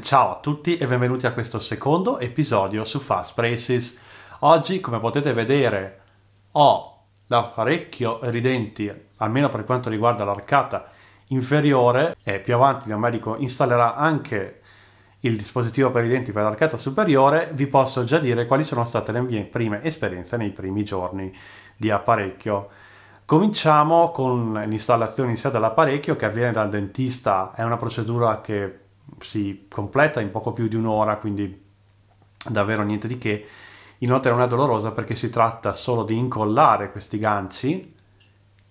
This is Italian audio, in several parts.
Ciao a tutti e benvenuti a questo secondo episodio su Fast Braces. Oggi, come potete vedere, ho l'apparecchio ridenti, almeno per quanto riguarda l'arcata inferiore, e più avanti il mio medico installerà anche il dispositivo per i denti per l'arcata superiore, vi posso già dire quali sono state le mie prime esperienze nei primi giorni di apparecchio. Cominciamo con l'installazione in sé dell'apparecchio che avviene dal dentista, è una procedura che si completa in poco più di un'ora, quindi davvero niente di che. Inoltre non è dolorosa perché si tratta solo di incollare questi ganci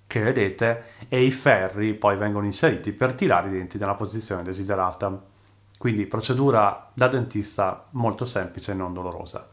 che vedete e i ferri poi vengono inseriti per tirare i denti nella posizione desiderata. Quindi procedura da dentista molto semplice e non dolorosa.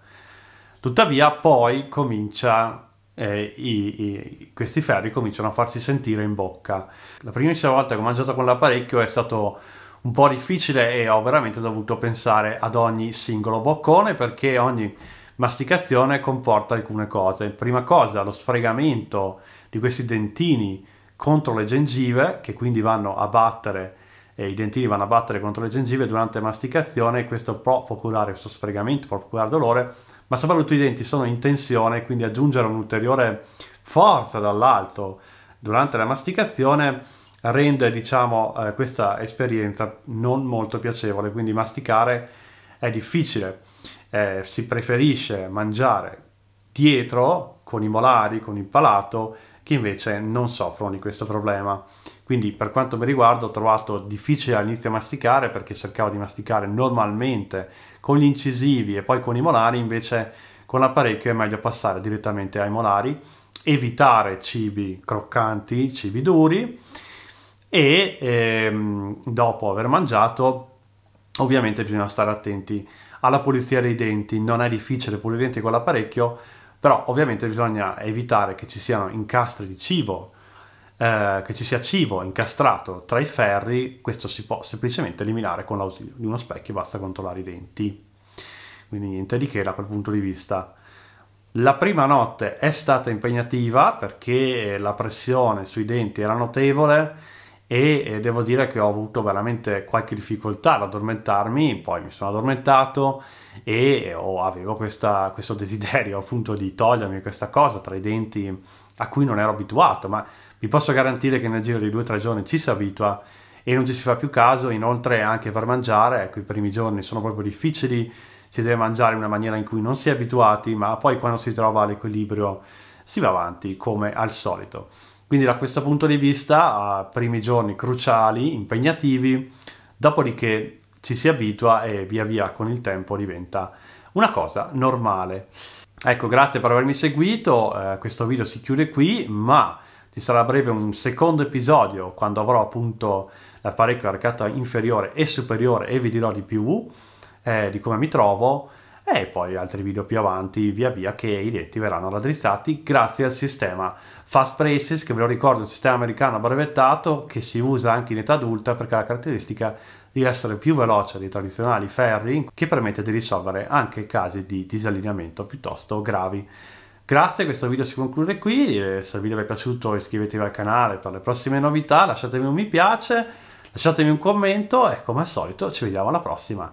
Tuttavia poi comincia eh, i, i, questi ferri cominciano a farsi sentire in bocca. La prima volta che ho mangiato con l'apparecchio è stato un po' difficile e ho veramente dovuto pensare ad ogni singolo boccone perché ogni masticazione comporta alcune cose. Prima cosa, lo sfregamento di questi dentini contro le gengive, che quindi vanno a battere, eh, i dentini vanno a battere contro le gengive durante la masticazione, questo può procurare questo sfregamento, può procurare dolore, ma soprattutto i denti sono in tensione, quindi aggiungere un'ulteriore forza dall'alto durante la masticazione rende diciamo, eh, questa esperienza non molto piacevole, quindi masticare è difficile, eh, si preferisce mangiare dietro con i molari, con il palato, che invece non soffrono di questo problema. Quindi per quanto mi riguarda ho trovato difficile all'inizio masticare perché cercavo di masticare normalmente con gli incisivi e poi con i molari, invece con l'apparecchio è meglio passare direttamente ai molari, evitare cibi croccanti, cibi duri, e ehm, dopo aver mangiato ovviamente bisogna stare attenti alla pulizia dei denti, non è difficile pulire i denti con l'apparecchio, però ovviamente bisogna evitare che ci siano incastri di cibo, eh, che ci sia cibo incastrato tra i ferri, questo si può semplicemente eliminare con l'ausilio di uno specchio, basta controllare i denti. Quindi niente di che da quel punto di vista. La prima notte è stata impegnativa perché la pressione sui denti era notevole, e eh, devo dire che ho avuto veramente qualche difficoltà ad addormentarmi, poi mi sono addormentato e eh, avevo questa, questo desiderio appunto di togliermi questa cosa tra i denti a cui non ero abituato, ma vi posso garantire che nel giro di due o tre giorni ci si abitua e non ci si fa più caso, inoltre anche per mangiare, ecco i primi giorni sono proprio difficili, si deve mangiare in una maniera in cui non si è abituati, ma poi quando si trova l'equilibrio si va avanti come al solito. Quindi da questo punto di vista, primi giorni cruciali, impegnativi, dopodiché ci si abitua e via via con il tempo diventa una cosa normale. Ecco, grazie per avermi seguito, eh, questo video si chiude qui, ma ci sarà a breve un secondo episodio quando avrò appunto l'apparecchio arcata inferiore e superiore e vi dirò di più eh, di come mi trovo e poi altri video più avanti via via che i letti verranno raddrizzati grazie al sistema Fast Braces che ve lo ricordo è un sistema americano brevettato che si usa anche in età adulta perché ha la caratteristica di essere più veloce dei tradizionali ferri che permette di risolvere anche casi di disallineamento piuttosto gravi. Grazie, questo video si conclude qui, eh, se il video vi è piaciuto iscrivetevi al canale per le prossime novità, lasciatemi un mi piace, lasciatemi un commento e come al solito ci vediamo alla prossima.